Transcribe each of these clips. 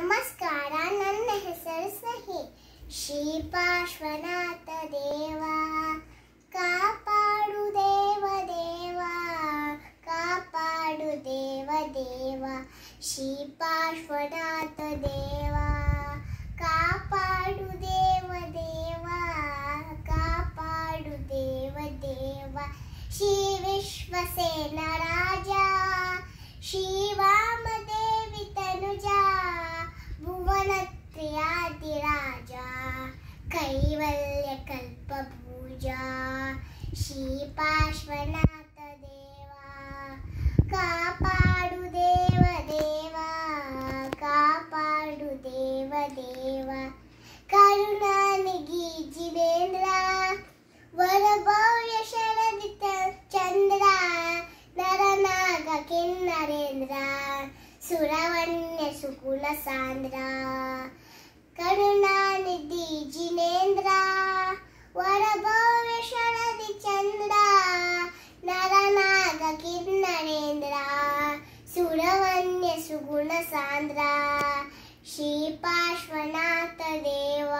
ನಮಸ್ಕಾರ ನನ್ನ ಹೆಸರು ಸಹಿ ಶ್ರೀ ಪಾರ್ಶ್ವನಾಥ ದೇವ ಕಾಪಾಡು ದೇವ ದೇವ ಕಾಪಾಡು ದೇವ ದೇವ ಶ್ರೀ ಪಾರ್ಶ್ವನಾಥ ದೇವ ಕಾಪಾಡು ದೇವ ದೇವ ಕಾಪಾಡು ದೇವ ದೇವ ಶ್ರೀ ವಿಶ್ವಸ कैवल्यकल्पभुजा शीपाश्वनाथ देवा कापाडु देव देवा कापाडु देव देवा करुणानिधि जीवेन्द्र वरभव्य शरदित चन्द्र नरनाग किन्नरेन्द्र सुरवण्य सुकुल सान्द्र करुणानिधि ಸಾಂದ್ರ ಶ್ರೀ ಪಾರ್ಶ್ವನಾಥ ದೇವ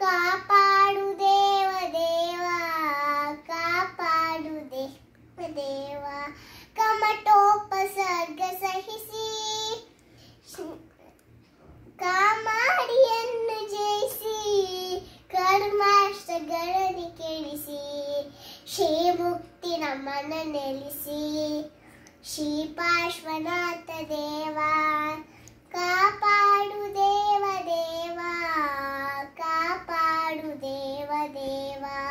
ಕಾಪಾಡು ದೇವ ದೇವ ಕಾಪಾಡು ದೇವ ದೇವ ಸರ್ಗ ಸಹಿಸಿ ಕಾಮಾಡಿಯನ್ನು ಜಯಿಸಿ ಕರ್ಮಾಷ್ಟಗಳನ್ನು ಕೇಳಿಸಿ ಶ್ರೀ ಭುಕ್ತಿ ನೆಲೆಸಿ श्रीपार्श्वनाथदेवा का पाडुदेवदेवा देवा.